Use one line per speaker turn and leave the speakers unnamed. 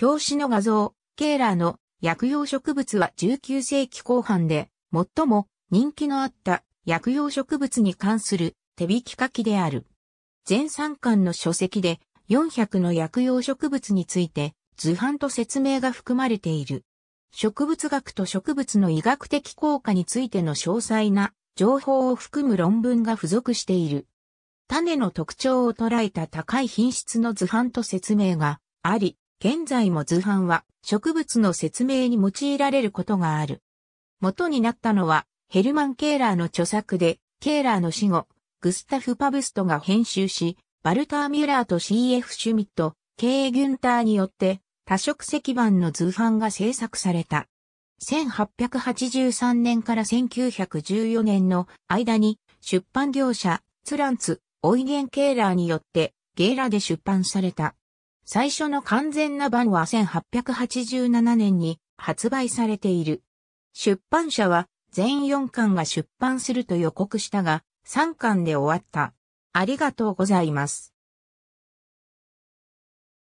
表紙の画像、ケーラーの薬用植物は19世紀後半で最も人気のあった薬用植物に関する手引き書きである。全3巻の書籍で400の薬用植物について図版と説明が含まれている。植物学と植物の医学的効果についての詳細な情報を含む論文が付属している。種の特徴を捉えた高い品質の図版と説明があり、現在も図版は植物の説明に用いられることがある。元になったのはヘルマン・ケーラーの著作で、ケーラーの死後、グスタフ・パブストが編集し、バルター・ミュラーと C.F. シュミット、K. ギュンターによって多色石版の図版が制作された。1883年から1914年の間に出版業者ツランツ、オイゲン・ケーラーによってゲーラで出版された。最初の完全な版は1887年に発売されている。出版社は全4巻が出版すると予告したが、3巻で終わった。ありがとうございます。